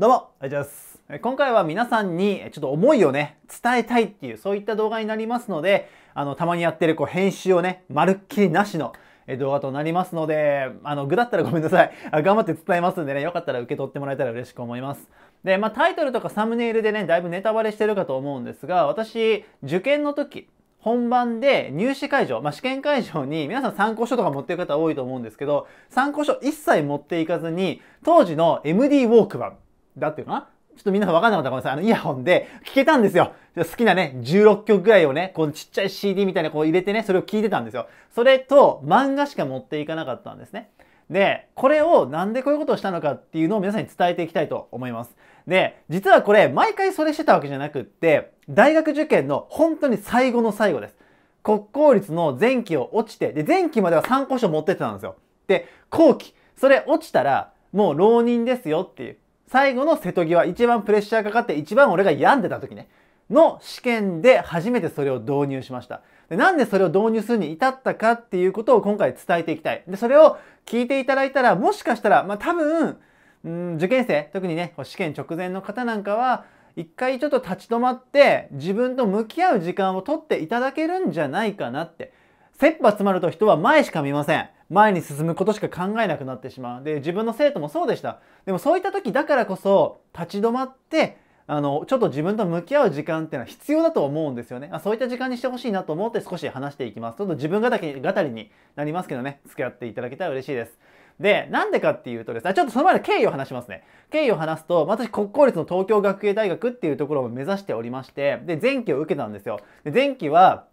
どうも、ありがとうございます。今回は皆さんにちょっと思いをね、伝えたいっていう、そういった動画になりますので、あの、たまにやってるこう編集をね、まるっきりなしの動画となりますので、あの、具だったらごめんなさい。頑張って伝えますんでね、よかったら受け取ってもらえたら嬉しく思います。で、まあ、タイトルとかサムネイルでね、だいぶネタバレしてるかと思うんですが、私、受験の時、本番で入試会場、まあ、試験会場に皆さん参考書とか持ってる方多いと思うんですけど、参考書一切持っていかずに、当時の MD ウォーク版。ン、だっていうのはちょっとみんな分かんなかったかごめんなさい。あの、イヤホンで聞けたんですよ。好きなね、16曲ぐらいをね、このちっちゃい CD みたいなこう入れてね、それを聞いてたんですよ。それと漫画しか持っていかなかったんですね。で、これをなんでこういうことをしたのかっていうのを皆さんに伝えていきたいと思います。で、実はこれ、毎回それしてたわけじゃなくって、大学受験の本当に最後の最後です。国公立の前期を落ちて、で、前期までは参考書持ってってたんですよ。で、後期、それ落ちたら、もう浪人ですよっていう。最後の瀬戸際、一番プレッシャーかかって一番俺が病んでた時ね、の試験で初めてそれを導入しました。でなんでそれを導入するに至ったかっていうことを今回伝えていきたい。で、それを聞いていただいたら、もしかしたら、まあ多分、うん受験生、特にね、試験直前の方なんかは、一回ちょっと立ち止まって自分と向き合う時間を取っていただけるんじゃないかなって。切羽詰まると人は前しか見ません。前に進むことしか考えなくなってしまう。で、自分の生徒もそうでした。でもそういった時だからこそ立ち止まって、あの、ちょっと自分と向き合う時間っていうのは必要だと思うんですよね。あそういった時間にしてほしいなと思って少し話していきます。ちょっと自分語り語りになりますけどね、付き合っていただけたら嬉しいです。で、なんでかっていうとですね、ちょっとその前で経緯を話しますね。経緯を話すと、私国公立の東京学芸大学っていうところを目指しておりまして、で、前期を受けたんですよ。で、前期は、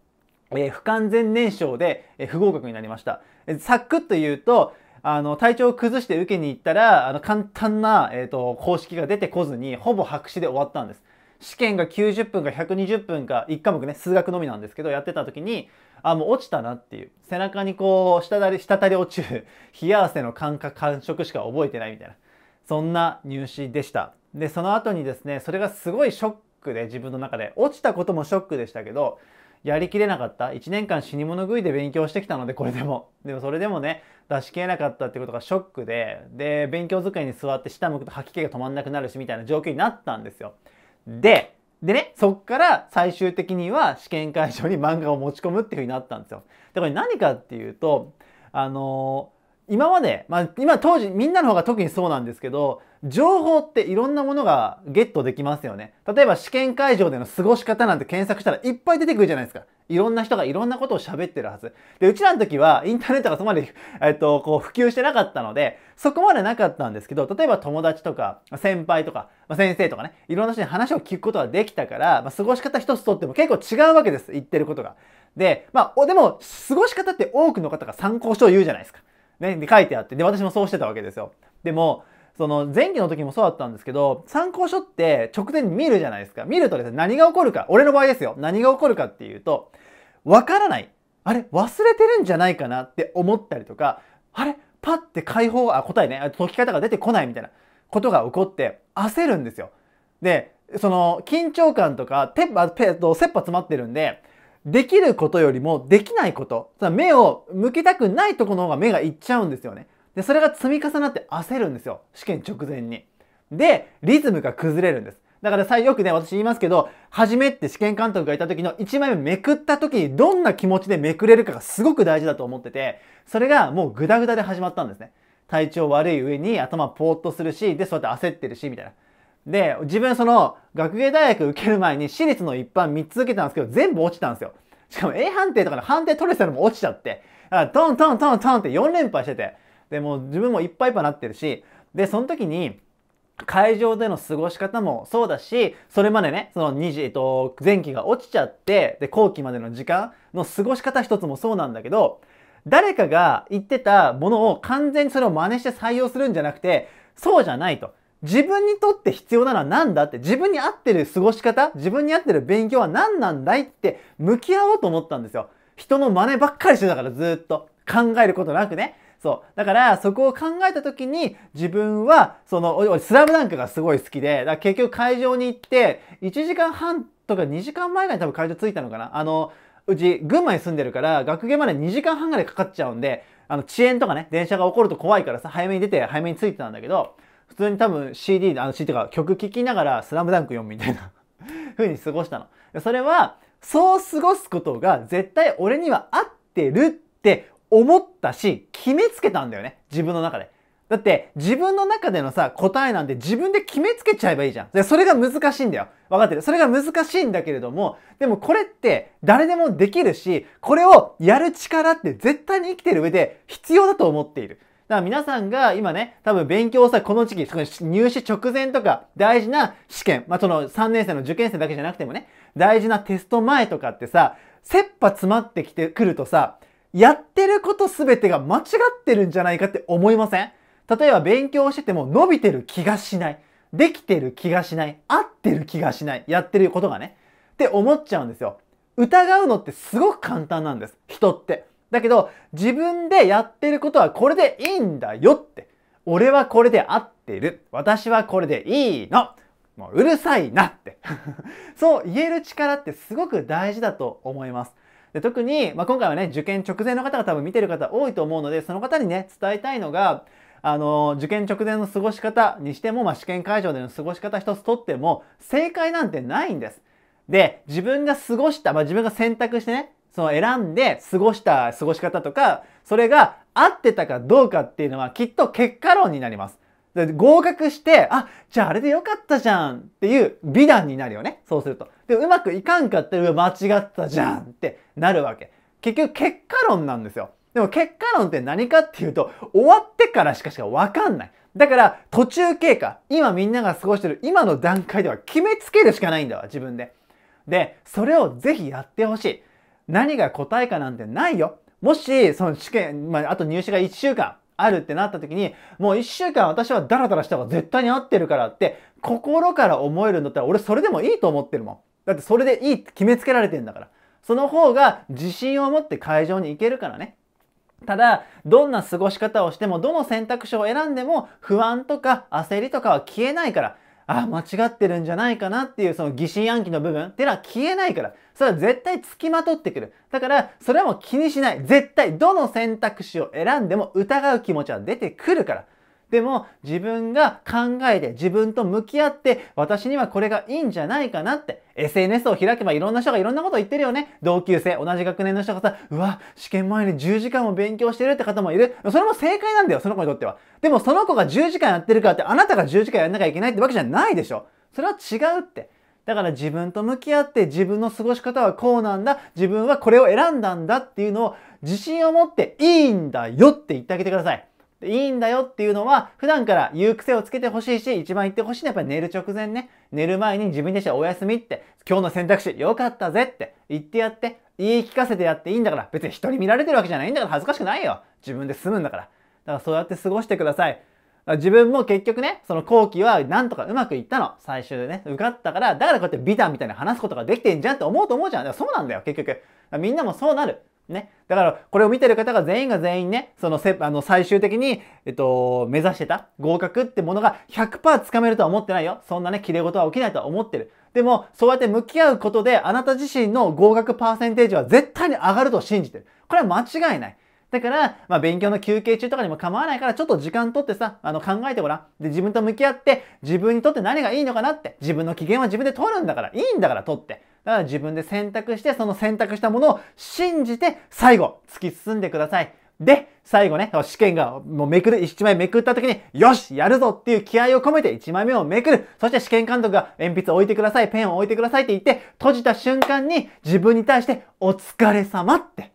えー、不完全燃焼で、えー、不合格になりました。サックッと言うと、あの、体調を崩して受けに行ったら、あの、簡単な、えっ、と、公式が出てこずに、ほぼ白紙で終わったんです。試験が90分か120分か1科目ね数学のみなんですけどやってた時にあもう落ちたなっていう背中にこう滴り滴り落ちる 冷や汗の感覚感触しか覚えてないみたいなそんな入試でしたでその後にですねそれがすごいショックで自分の中で落ちたこともショックでしたけどやりきれなかった1年間死に物食いで勉強してきたのでこれでもでもそれでもね出しきれなかったってことがショックでで勉強机に座って下向くと吐き気が止まんなくなるしみたいな状況になったんですよででね、そっから最終的には試験会場に漫画を持ち込むっていう風になったんですよ。で、これ何かっていうと、あのー、今まで、まあ今当時みんなの方が特にそうなんですけど、情報っていろんなものがゲットできますよね。例えば試験会場での過ごし方なんて検索したらいっぱい出てくるじゃないですか。いろんな人がいろんなことを喋ってるはず。で、うちらの時はインターネットがそこまで、えっと、こう普及してなかったので、そこまでなかったんですけど、例えば友達とか、先輩とか、まあ、先生とかね、いろんな人に話を聞くことができたから、まあ、過ごし方一つとっても結構違うわけです。言ってることが。で、まあ、でも、過ごし方って多くの方が参考書を言うじゃないですか。ね、で書いてあって、で、私もそうしてたわけですよ。でも、その前期の時もそうだったんですけど、参考書って直前に見るじゃないですか。見るとですね、何が起こるか、俺の場合ですよ。何が起こるかっていうと、わからない。あれ忘れてるんじゃないかなって思ったりとか、あれパッて解放、あ、答えね、解き方が出てこないみたいなことが起こって焦るんですよ。で、その緊張感とか、てっぱ、切羽詰まってるんで、できることよりもできないこと、目を向けたくないとこの方が目がいっちゃうんですよね。で、それが積み重なって焦るんですよ。試験直前に。で、リズムが崩れるんです。だからさ、よくね、私言いますけど、初めって試験監督がいた時の1枚目めくった時にどんな気持ちでめくれるかがすごく大事だと思ってて、それがもうグダグダで始まったんですね。体調悪い上に頭ポーっとするし、で、そうやって焦ってるし、みたいな。で、自分その学芸大学受ける前に私立の一般3つ受けたんですけど、全部落ちたんですよ。しかも A 判定とかの判定取れてたのも落ちちゃって、トントントントンって4連敗してて。でも自分もいっぱいいっぱいなってるしでその時に会場での過ごし方もそうだし、それまでね、その2時、えっと、前期が落ちちゃって、で、後期までの時間の過ごし方一つもそうなんだけど、誰かが言ってたものを完全にそれを真似して採用するんじゃなくて、そうじゃないと。自分にとって必要なのは何だって、自分に合ってる過ごし方、自分に合ってる勉強は何なんだいって向き合おうと思ったんですよ。人の真似ばっかりしてたからずっと考えることなくね。そう。だから、そこを考えた時に、自分は、その、スラムダンクがすごい好きで、だ結局会場に行って、1時間半とか2時間前ぐらいに多分会場着いたのかな。あの、うち、群馬に住んでるから、学芸まで2時間半ぐらいかかっちゃうんで、あの、遅延とかね、電車が起こると怖いからさ、早めに出て、早めに着いてたんだけど、普通に多分 CD、あの CD とか曲聴きながら、スラムダンク読むみたいな 風に過ごしたの。それは、そう過ごすことが絶対俺には合ってるって思ったし、決めつけたんだよね。自分の中で。だって自分の中でのさ答えなんて自分で決めつけちゃえばいいじゃん。でそれが難しいんだよ。分かってる。それが難しいんだけれども、でもこれって誰でもできるし、これをやる力って絶対に生きてる上で必要だと思っている。だから皆さんが今ね、多分勉強さ、この時期、入試直前とか大事な試験、まあ、その3年生の受験生だけじゃなくてもね、大事なテスト前とかってさ、切羽詰まってきてくるとさ、やってること全てが間違ってるんじゃないかって思いません例えば勉強してても伸びてる気がしない。できてる気がしない。合ってる気がしない。やってることがね。って思っちゃうんですよ。疑うのってすごく簡単なんです。人って。だけど、自分でやってることはこれでいいんだよって。俺はこれで合ってる。私はこれでいいの。もううるさいなって そう言える力ってすごく大事だと思います。で特に、まあ、今回はね、受験直前の方が多分見てる方多いと思うので、その方にね、伝えたいのが、あの、受験直前の過ごし方にしても、まあ、試験会場での過ごし方一つとっても、正解なんてないんです。で、自分が過ごした、まあ、自分が選択してね、その選んで過ごした過ごし方とか、それが合ってたかどうかっていうのはきっと結果論になります。で合格して、あ、じゃああれでよかったじゃんっていう美談になるよね。そうすると。で、うまくいかんかったら、間違ったじゃんってなるわけ。結局結果論なんですよ。でも結果論って何かっていうと、終わってからしかしかわかんない。だから途中経過、今みんなが過ごしてる今の段階では決めつけるしかないんだわ、自分で。で、それをぜひやってほしい。何が答えかなんてないよ。もし、その試験、まあ、あと入試が1週間あるってなった時に、もう一週間私はダラダラした方が絶対に合ってるからって、心から思えるんだったら俺それでもいいと思ってるもん。だってそれでいいって決めつけられてんだから。その方が自信を持って会場に行けるからね。ただ、どんな過ごし方をしても、どの選択肢を選んでも、不安とか焦りとかは消えないから、あ、間違ってるんじゃないかなっていうその疑心暗鬼の部分っていうのは消えないから。それは絶対付きまとってくる。だから、それはもう気にしない。絶対、どの選択肢を選んでも疑う気持ちは出てくるから。でも自分が考えて自分と向き合って私にはこれがいいんじゃないかなって SNS を開けばいろんな人がいろんなこと言ってるよね。同級生、同じ学年の人がさ、うわ、試験前に10時間も勉強してるって方もいる。それも正解なんだよ、その子にとっては。でもその子が10時間やってるからってあなたが10時間やんなきゃいけないってわけじゃないでしょ。それは違うって。だから自分と向き合って自分の過ごし方はこうなんだ、自分はこれを選んだんだっていうのを自信を持っていいんだよって言ってあげてください。いいんだよっていうのは、普段から言う癖をつけてほしいし、一番言ってほしいのはやっぱり寝る直前ね。寝る前に自分でしておやすみって、今日の選択肢良かったぜって言ってやって、言い聞かせてやっていいんだから、別に人に見られてるわけじゃないんだから恥ずかしくないよ。自分で済むんだから。だからそうやって過ごしてください。自分も結局ね、その後期はなんとかうまくいったの。最終でね、受かったから、だからこうやってビターみたいに話すことができてんじゃんって思うと思うじゃん。そうなんだよ、結局。みんなもそうなる。ね。だから、これを見てる方が全員が全員ね、そのせ、あの、最終的に、えっと、目指してた合格ってものが100%つかめるとは思ってないよ。そんなね、綺麗事は起きないとは思ってる。でも、そうやって向き合うことで、あなた自身の合格パーセンテージは絶対に上がると信じてる。これは間違いない。だから、まあ、勉強の休憩中とかにも構わないから、ちょっと時間とってさ、あの、考えてごらん。で、自分と向き合って、自分にとって何がいいのかなって、自分の機嫌は自分で取るんだから、いいんだから取って。自分で選択して、その選択したものを信じて、最後、突き進んでください。で、最後ね、試験がもうめくる、1枚めくった時に、よしやるぞっていう気合を込めて1枚目をめくる。そして試験監督が鉛筆を置いてください、ペンを置いてくださいって言って、閉じた瞬間に自分に対して、お疲れ様って。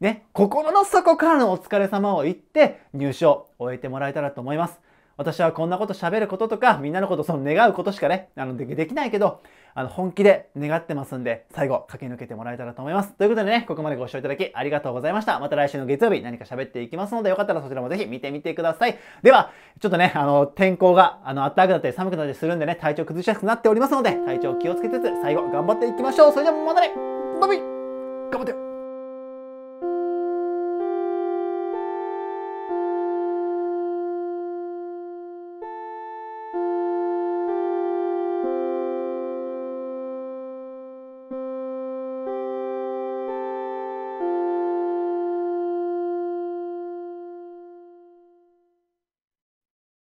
ね、心の底からのお疲れ様を言って入賞を終えてもらえたらと思います。私はこんなこと喋ることとか、みんなのことその願うことしかね、なのでできないけど、あの、本気で願ってますんで、最後、駆け抜けてもらえたらと思います。ということでね、ここまでご視聴いただきありがとうございました。また来週の月曜日何か喋っていきますので、よかったらそちらもぜひ見てみてください。では、ちょっとね、あの、天候が、あの、暖かくなったり寒くなったりするんでね、体調崩しやすくなっておりますので、体調気をつけつつ、最後、頑張っていきましょう。それじゃあ、またねバイバイ頑張ってよ